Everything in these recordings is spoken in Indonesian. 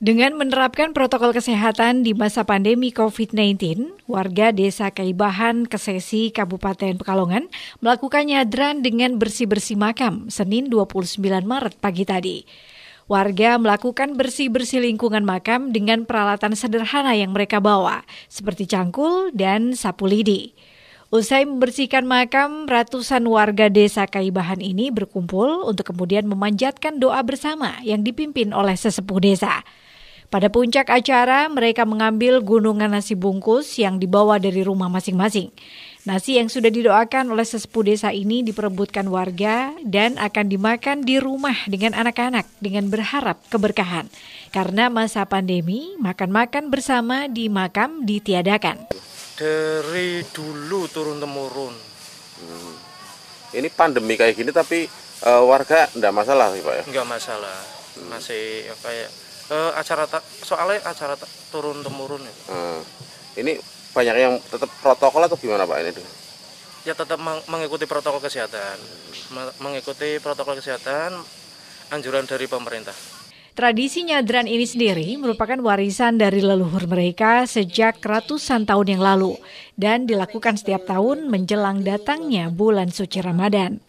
Dengan menerapkan protokol kesehatan di masa pandemi COVID-19, warga Desa Kaibahan, Kesesi, Kabupaten Pekalongan melakukan nyadran dengan bersih-bersih makam Senin 29 Maret pagi tadi. Warga melakukan bersih-bersih lingkungan makam dengan peralatan sederhana yang mereka bawa, seperti cangkul dan sapu lidi. Usai membersihkan makam, ratusan warga desa Kaibahan ini berkumpul untuk kemudian memanjatkan doa bersama yang dipimpin oleh sesepuh desa. Pada puncak acara, mereka mengambil gunungan nasi bungkus yang dibawa dari rumah masing-masing. Nasi yang sudah didoakan oleh sesepuh desa ini diperebutkan warga dan akan dimakan di rumah dengan anak-anak dengan berharap keberkahan. Karena masa pandemi, makan-makan bersama di makam ditiadakan dari dulu turun temurun. Hmm. Ini pandemi kayak gini tapi e, warga enggak masalah sih Pak ya? Enggak masalah. Hmm. Masih ya, kayak eh, acara tak soalnya acara ta, turun temurun ya. Hmm. Ini banyak yang tetap protokol atau gimana Pak ini? Ya tetap meng mengikuti protokol kesehatan. hmm. mengikuti protokol kesehatan anjuran dari pemerintah. Tradisi nyadran ini sendiri merupakan warisan dari leluhur mereka sejak ratusan tahun yang lalu dan dilakukan setiap tahun menjelang datangnya bulan suci Ramadan.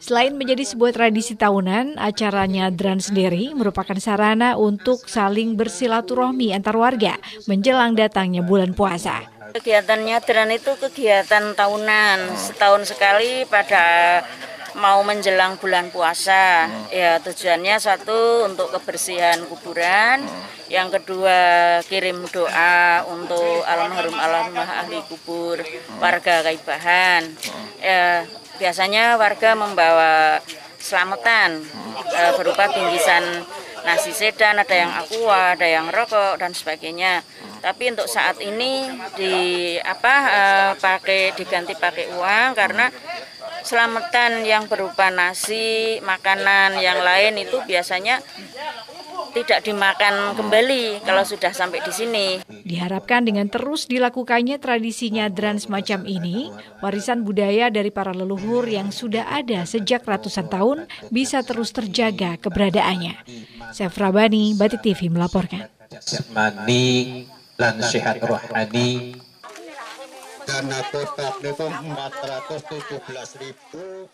Selain menjadi sebuah tradisi tahunan, acara nyadran sendiri merupakan sarana untuk saling bersilaturahmi antar warga menjelang datangnya bulan puasa. Kegiatan nyadran itu kegiatan tahunan, setahun sekali pada mau menjelang bulan puasa hmm. ya tujuannya satu untuk kebersihan kuburan hmm. yang kedua kirim doa untuk almarhum almarhumah ahli kubur hmm. warga Kaibahan hmm. ya biasanya warga membawa selamatan hmm. Eh, berupa bingkisan nasi sedan ada yang aqua ada yang rokok dan sebagainya hmm. tapi untuk saat ini di apa eh, pakai diganti pakai uang karena hmm selamatan yang berupa nasi, makanan yang lain itu biasanya tidak dimakan kembali kalau sudah sampai di sini. Diharapkan dengan terus dilakukannya tradisi nyadran semacam ini, warisan budaya dari para leluhur yang sudah ada sejak ratusan tahun bisa terus terjaga keberadaannya. Sefra Bani Batik TV melaporkan dana tujuh belas ribu